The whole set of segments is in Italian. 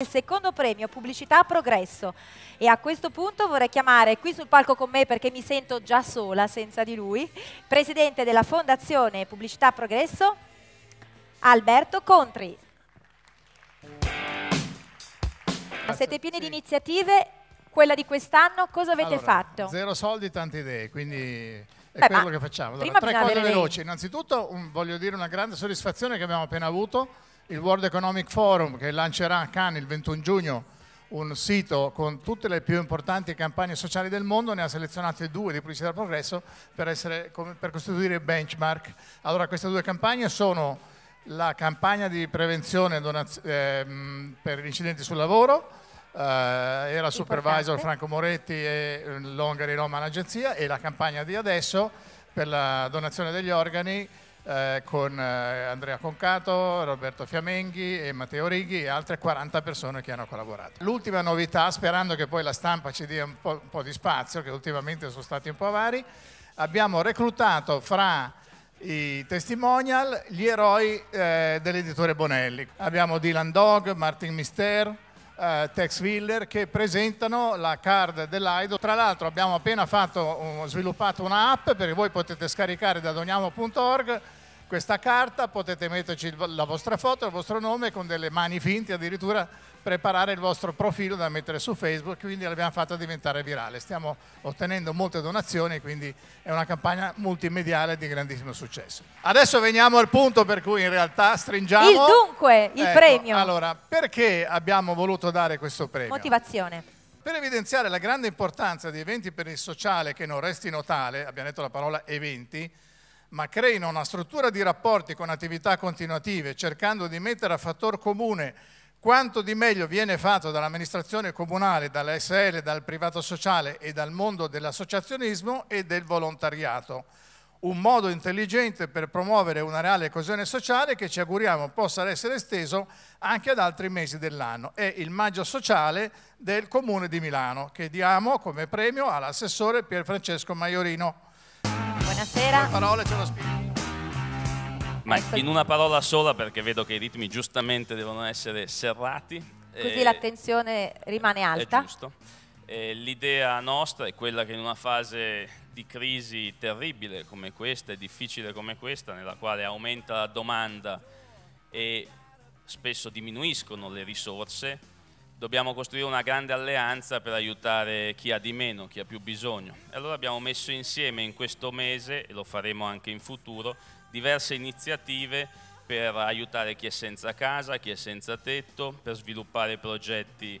Il secondo premio Pubblicità Progresso e a questo punto vorrei chiamare qui sul palco con me perché mi sento già sola senza di lui, presidente della Fondazione Pubblicità Progresso, Alberto Contri. Grazie. Siete pieni sì. di iniziative, quella di quest'anno cosa avete allora, fatto? Zero soldi, tante idee, quindi è Beh, quello che facciamo. Allora, tre cose veloci, innanzitutto un, voglio dire una grande soddisfazione che abbiamo appena avuto il World Economic Forum che lancerà a Cannes il 21 giugno un sito con tutte le più importanti campagne sociali del mondo, ne ha selezionate due di Pubblicità del Progresso per, essere, per costituire benchmark. Allora queste due campagne sono la campagna di prevenzione ehm, per gli incidenti sul lavoro, eh, era supervisor Franco Moretti e eh, Longari Roma l'agenzia e la campagna di adesso per la donazione degli organi eh, con eh, Andrea Concato, Roberto Fiamenghi e Matteo Righi e altre 40 persone che hanno collaborato. L'ultima novità, sperando che poi la stampa ci dia un po', un po di spazio, che ultimamente sono stati un po' vari, abbiamo reclutato fra i testimonial gli eroi eh, dell'editore Bonelli. Abbiamo Dylan Dog, Martin Mister, eh, Tex Willer che presentano la card dell'Aido. Tra l'altro abbiamo appena fatto, sviluppato un'app perché voi potete scaricare da doniamo.org questa carta, potete metterci la vostra foto, il vostro nome con delle mani finte, addirittura preparare il vostro profilo da mettere su Facebook, quindi l'abbiamo fatta diventare virale. Stiamo ottenendo molte donazioni, quindi è una campagna multimediale di grandissimo successo. Adesso veniamo al punto per cui in realtà stringiamo... Il dunque, il ecco, premio. Allora, perché abbiamo voluto dare questo premio? Motivazione. Per evidenziare la grande importanza di eventi per il sociale che non restino tale, abbiamo detto la parola eventi, ma creino una struttura di rapporti con attività continuative, cercando di mettere a fattor comune quanto di meglio viene fatto dall'amministrazione comunale, dall'ASL, dal privato sociale e dal mondo dell'associazionismo e del volontariato. Un modo intelligente per promuovere una reale coesione sociale che ci auguriamo possa essere esteso anche ad altri mesi dell'anno. È il Maggio Sociale del Comune di Milano che diamo come premio all'assessore Pier Francesco Maiorino. Buonasera. Due parole ce lo spieghi. Ma ecco. in una parola sola perché vedo che i ritmi giustamente devono essere serrati. Così eh, l'attenzione rimane alta. È giusto. E l'idea nostra è quella che in una fase di crisi terribile come questa e difficile come questa, nella quale aumenta la domanda e spesso diminuiscono le risorse, dobbiamo costruire una grande alleanza per aiutare chi ha di meno, chi ha più bisogno. E allora abbiamo messo insieme in questo mese, e lo faremo anche in futuro, diverse iniziative per aiutare chi è senza casa, chi è senza tetto, per sviluppare progetti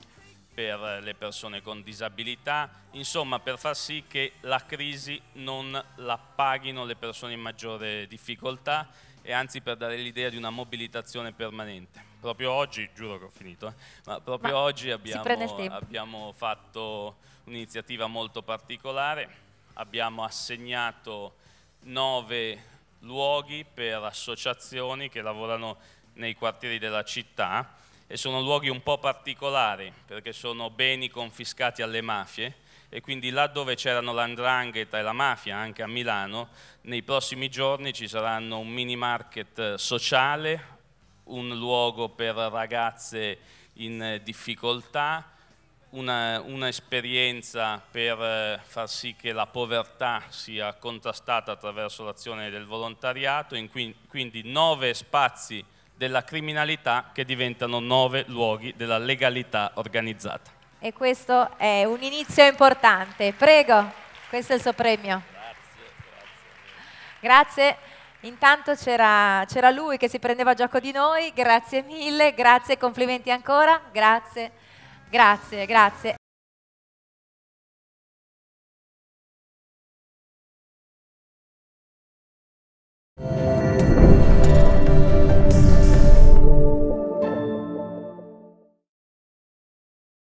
per le persone con disabilità, insomma per far sì che la crisi non la paghino le persone in maggiore difficoltà e anzi per dare l'idea di una mobilitazione permanente proprio oggi, giuro che ho finito, eh, ma proprio ma oggi abbiamo, abbiamo fatto un'iniziativa molto particolare, abbiamo assegnato nove luoghi per associazioni che lavorano nei quartieri della città e sono luoghi un po' particolari perché sono beni confiscati alle mafie e quindi là dove c'erano l'andrangheta e la mafia anche a Milano nei prossimi giorni ci saranno un mini market eh, sociale un luogo per ragazze in eh, difficoltà, un'esperienza per eh, far sì che la povertà sia contrastata attraverso l'azione del volontariato, cui, quindi nove spazi della criminalità che diventano nove luoghi della legalità organizzata. E questo è un inizio importante. Prego, questo è il suo premio. Grazie. grazie. grazie. Intanto c'era, lui che si prendeva gioco di noi, grazie mille, grazie, complimenti ancora, grazie, grazie, grazie. Thank